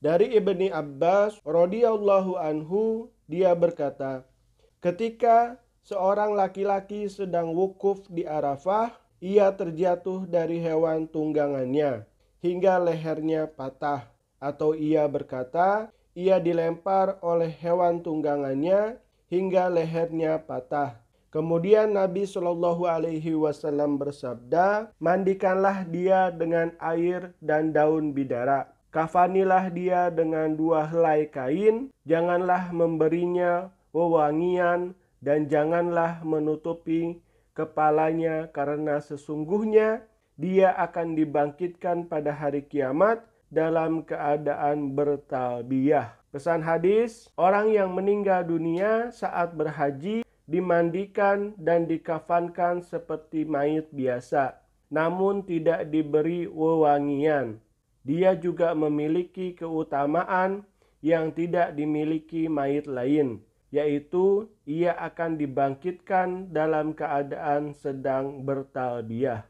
Dari Ibni Abbas radhiyallahu anhu dia berkata, ketika seorang laki-laki sedang wukuf di Arafah, ia terjatuh dari hewan tunggangannya hingga lehernya patah atau ia berkata, ia dilempar oleh hewan tunggangannya hingga lehernya patah. Kemudian Nabi Shallallahu Alaihi Wasallam bersabda, mandikanlah dia dengan air dan daun bidara. Kafanilah dia dengan dua helai kain, janganlah memberinya wewangian, dan janganlah menutupi kepalanya karena sesungguhnya dia akan dibangkitkan pada hari kiamat dalam keadaan bertalbiyah. Pesan hadis, orang yang meninggal dunia saat berhaji dimandikan dan dikafankan seperti mayit biasa, namun tidak diberi wewangian. Dia juga memiliki keutamaan yang tidak dimiliki mayit lain, yaitu ia akan dibangkitkan dalam keadaan sedang bertalbiah.